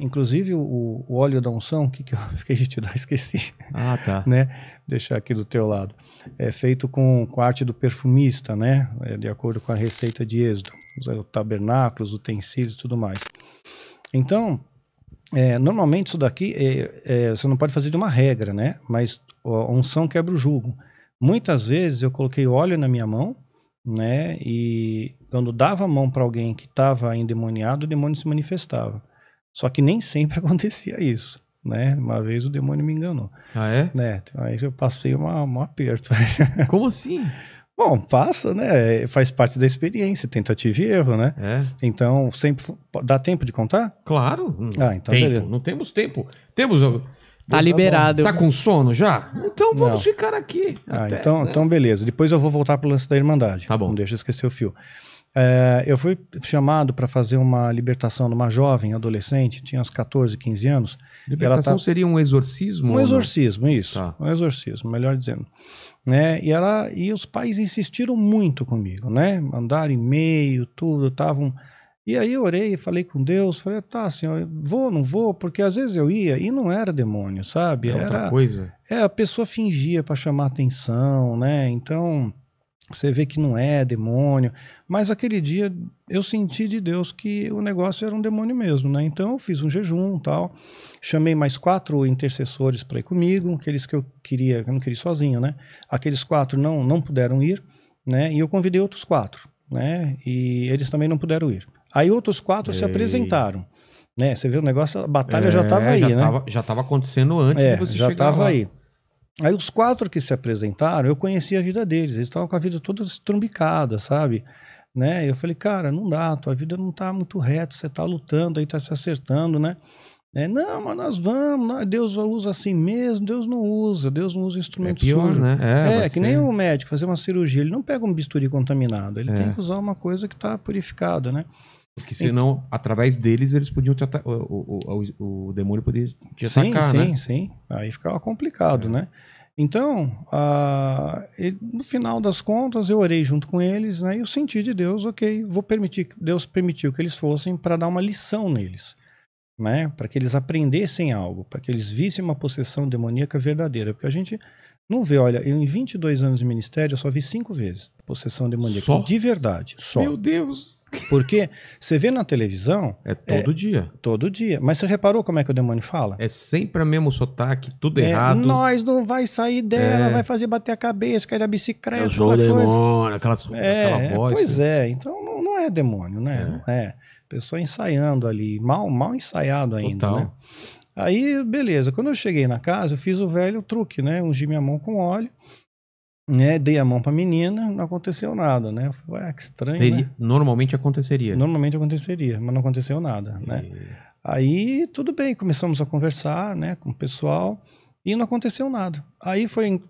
Inclusive o, o óleo da unção, que, que eu fiquei de te dar, esqueci. Ah, tá. né? Deixar aqui do teu lado. É feito com, a arte do perfumista, né? É de acordo com a receita de Êxodo. Os tabernáculos, utensílios e tudo mais. Então, é, normalmente isso daqui é, é, você não pode fazer de uma regra, né? Mas a unção quebra o jugo. Muitas vezes eu coloquei óleo na minha mão, né? E quando dava a mão para alguém que estava endemoniado, o demônio se manifestava. Só que nem sempre acontecia isso, né? Uma vez o demônio me enganou. Ah, é? Né? Aí eu passei uma, um aperto. Como assim? Bom, passa, né? É, faz parte da experiência, tentativa e erro, né? É. Então, sempre. Dá tempo de contar? Claro. Ah, então tempo. beleza. Não temos tempo. Temos. Tá, tá liberado. Tá com sono já? Então vamos não. ficar aqui. Ah, até, então, né? então beleza. Depois eu vou voltar pro lance da Irmandade. Tá bom. Não deixa eu esquecer o fio. É, eu fui chamado para fazer uma libertação numa jovem adolescente, tinha uns 14, 15 anos. Tá libertação tá... seria um exorcismo? Um exorcismo, isso. Tá. Um exorcismo, melhor dizendo. Né? E, ela, e os pais insistiram muito comigo, né? Mandaram e-mail, tudo, estavam. E aí eu orei, falei com Deus, falei, tá, senhor, vou, não vou, porque às vezes eu ia e não era demônio, sabe? É era outra coisa. É, a pessoa fingia para chamar atenção, né? Então. Você vê que não é demônio. Mas aquele dia eu senti de Deus que o negócio era um demônio mesmo, né? Então eu fiz um jejum tal. Chamei mais quatro intercessores para ir comigo, aqueles que eu queria, eu não queria ir sozinho, né? Aqueles quatro não, não puderam ir, né? E eu convidei outros quatro, né? E eles também não puderam ir. Aí outros quatro Ei. se apresentaram. Né? Você vê o negócio, a batalha é, já estava aí, já né? já estava acontecendo antes é, de você já chegar tava estava aí. Aí os quatro que se apresentaram, eu conheci a vida deles, eles estavam com a vida toda estrumbicada, sabe? Né? Eu falei, cara, não dá, tua vida não tá muito reta, você tá lutando, aí tá se acertando, né? É, não, mas nós vamos, Deus usa assim mesmo, Deus não usa, Deus não usa instrumento é pior, sujo. Né? É, é que nem o médico fazer uma cirurgia, ele não pega um bisturi contaminado, ele é. tem que usar uma coisa que está purificada, né? Porque senão, então, através deles, eles podiam te atacar. O, o, o, o, demônio poderia te atacar. Sim, sim, né? sim. Aí ficava complicado, é. né? Então, ah, no final das contas, eu orei junto com eles, né? E eu senti de Deus, ok, vou permitir, Deus permitiu que eles fossem para dar uma lição neles, né? Para que eles aprendessem algo, para que eles vissem uma possessão demoníaca verdadeira. Porque a gente não vê, olha, eu em 22 anos de ministério, eu só vi cinco vezes possessão demoníaca. Só? De verdade, só. Meu Deus! Porque você vê na televisão. É todo é, dia. Todo dia. Mas você reparou como é que o demônio fala? É sempre o mesmo sotaque, tudo é, errado. Nós não vai sair dela, é. vai fazer bater a cabeça, cair a bicicleta. É o aquela demônio, é, aquela voz. Pois né? é, então não, não, é demônio, né? É. Não é. Pessoa ensaiando ali, mal, mal ensaiado ainda. Total. Né? Aí, beleza. Quando eu cheguei na casa, eu fiz o velho truque, né? Ungi minha mão com óleo né? Dei a mão pra menina, não aconteceu nada, né? Eu falei, ué, que estranho, Teria, né? Normalmente aconteceria. Normalmente aconteceria, mas não aconteceu nada, né? e... né? Aí, tudo bem, começamos a conversar, né, com o pessoal e não aconteceu nada. Aí foi em,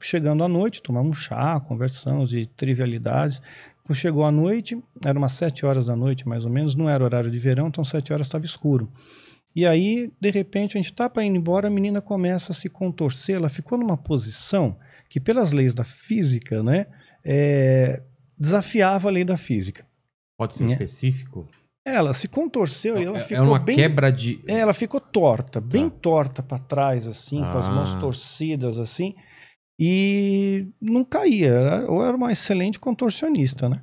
chegando à noite, tomamos chá, conversamos de trivialidades. Quando chegou à noite, era umas sete horas da noite, mais ou menos, não era horário de verão, então sete horas estava escuro. E aí, de repente, a gente tá para ir embora, a menina começa a se contorcer, ela ficou numa posição que pelas leis da física, né, é, desafiava a lei da física. Pode ser né? específico? Ela se contorceu e ela é, é ficou é uma bem, quebra de. É, ela ficou torta, bem tá. torta para trás, assim, ah. com as mãos ah. torcidas, assim, e não caía. Ou era uma excelente contorcionista, né?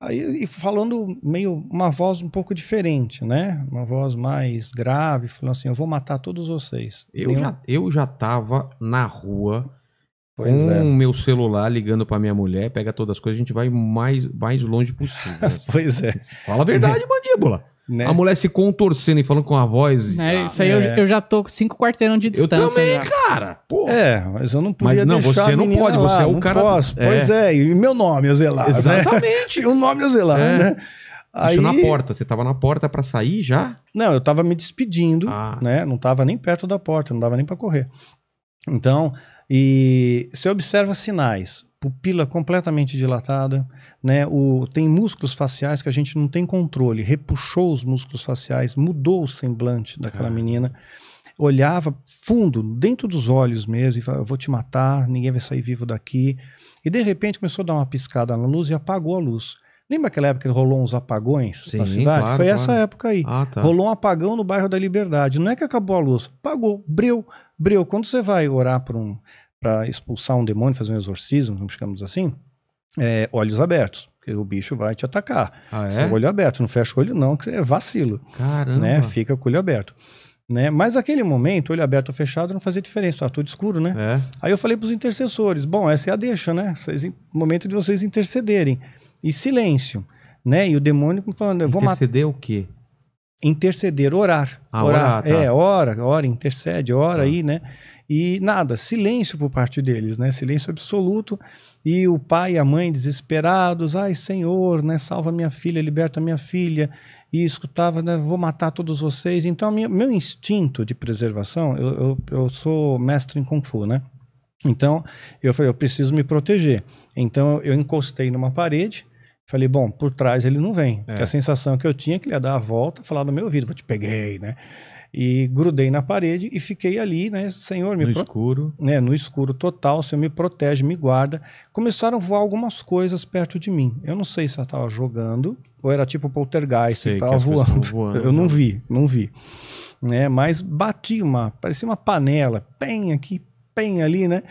Aí, e falando meio uma voz um pouco diferente, né? Uma voz mais grave, falando assim: eu vou matar todos vocês. Eu, Nenhum... já, eu já tava na rua Pois com é. meu celular ligando para minha mulher, pega todas as coisas, a gente vai mais, mais longe possível. Né? pois é. Fala a verdade, mandíbula. Né? A mulher se contorcendo e falando com a voz. É, ah, isso aí é. eu, eu, já tô com cinco quarteirão de distância. Eu também, já. cara. pô É, mas eu não podia mas, não, deixar você não pode, lá, você é o cara. Posso. É. Pois é, é e meu nome, Azelar é né? Exatamente. Né? o nome Azelar é, é. né? Aí... na porta. Você tava na porta para sair já? Não, eu tava me despedindo, ah. né? Não tava nem perto da porta, não dava nem para correr. Então, e você observa sinais, pupila completamente dilatada, né? O, tem músculos faciais que a gente não tem controle, repuxou os músculos faciais, mudou o semblante daquela Caramba. menina, olhava fundo, dentro dos olhos mesmo, e falava, eu vou te matar, ninguém vai sair vivo daqui. E de repente começou a dar uma piscada na luz e apagou a luz. Lembra aquela época que rolou uns apagões Sim, na cidade? Claro, Foi claro. essa época aí. Ah, tá. Rolou um apagão no bairro da Liberdade. Não é que acabou a luz, pagou, breu. Breu, quando você vai orar para um, expulsar um demônio, fazer um exorcismo, digamos assim, é, olhos abertos, porque o bicho vai te atacar. Ah, é? Você olho aberto, não fecha o olho não, que é vacilo. Caramba. Né? Fica com o olho aberto. Né? Mas aquele momento, olho aberto ou fechado não fazia diferença, estava tudo escuro, né? É. Aí eu falei para os intercessores, bom, essa é a deixa, né? o momento de vocês intercederem. E silêncio, né? E o demônio falando, eu vou matar... Interceder o quê? Interceder, orar. Ah, orar, tá. é, ora, ora, intercede, ora tá. aí, né? E nada, silêncio por parte deles, né? Silêncio absoluto. E o pai e a mãe desesperados, ai Senhor, né? Salva minha filha, liberta minha filha, e escutava, né, vou matar todos vocês. Então, minha, meu instinto de preservação, eu, eu, eu sou mestre em Kung Fu, né? Então, eu falei, eu preciso me proteger. Então, eu encostei numa parede, Falei, bom, por trás ele não vem. É. a sensação que eu tinha é que ele ia dar a volta falar no meu ouvido, vou te peguei, né? E grudei na parede e fiquei ali, né? Senhor, me no pro... escuro, né? No escuro total. Senhor, me protege, me guarda. Começaram a voar algumas coisas perto de mim. Eu não sei se ela estava jogando ou era tipo poltergeist sei, que estava voando. voando. Eu não né? vi, não vi, né? Mas bati uma, parecia uma panela, bem aqui, bem ali, né?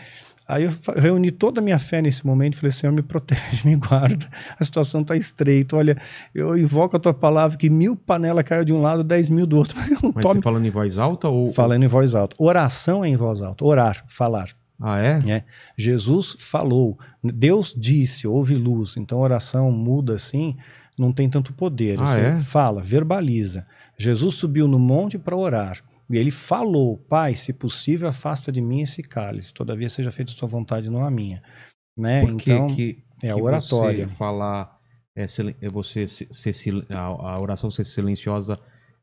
Aí eu reuni toda a minha fé nesse momento e falei: Senhor, me protege, me guarda. A situação está estreita. Olha, eu invoco a tua palavra que mil panelas caiu de um lado, dez mil do outro. Mas, Mas tome... você falando em voz alta? ou Falando em voz alta. Oração é em voz alta. Orar, falar. Ah, é? é? Jesus falou. Deus disse: houve luz. Então, oração muda assim, não tem tanto poder. Ah, você é? fala, verbaliza. Jesus subiu no monte para orar. E ele falou: Pai, se possível, afasta de mim esse cálice, todavia seja feita sua vontade, não a minha. Né? Por que, então, que, é a oratória. Você falar, é, é, você, se, se, a, a oração ser silenciosa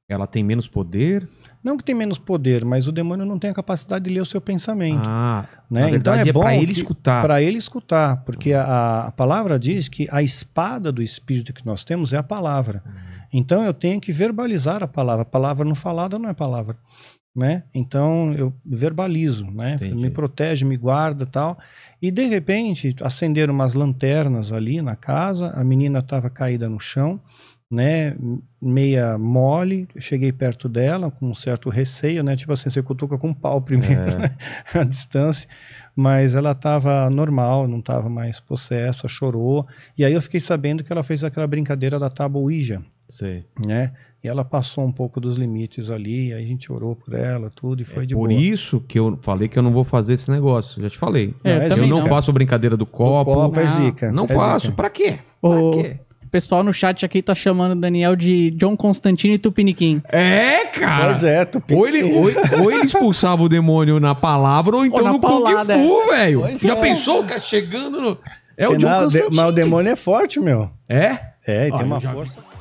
ela tem menos poder? Não que tem menos poder, mas o demônio não tem a capacidade de ler o seu pensamento. Ah, né? então é, é bom para ele escutar. Para ele escutar, porque ah. a, a, palavra diz que a espada do espírito que nós temos é a palavra. Hum. Então eu tenho que verbalizar a palavra. A palavra não falada não é palavra, né? Então eu verbalizo, né? Entendi. Me protege, me guarda, tal. E de repente acenderam umas lanternas ali na casa. A menina estava caída no chão, né? Meia mole. cheguei perto dela com um certo receio, né? Tipo assim, você cutuca com um pau primeiro, é. né? a distância. Mas ela estava normal, não estava mais possessa, chorou. E aí eu fiquei sabendo que ela fez aquela brincadeira da tábua Ouija sim Né? E ela passou um pouco dos limites ali, aí a gente orou por ela, tudo, e é, foi é de por boa. Por isso que eu falei que eu não vou fazer esse negócio. Já te falei. É, não, é eu não faço brincadeira do copo. Do copo é zica. É não faço. Zica. Pra quê? Pra o... quê? O pessoal no chat aqui tá chamando o Daniel de John Constantino e Tupiniquim. É, cara. Pois é, Tupiniquim. Ou ele, ou, ou ele expulsava o demônio na palavra, ou então ou no paulada, Kung Fu, é. velho. Já pensou, cara, chegando no... É o John Constantino. Mas o demônio é forte, meu. É? É, e tem uma força...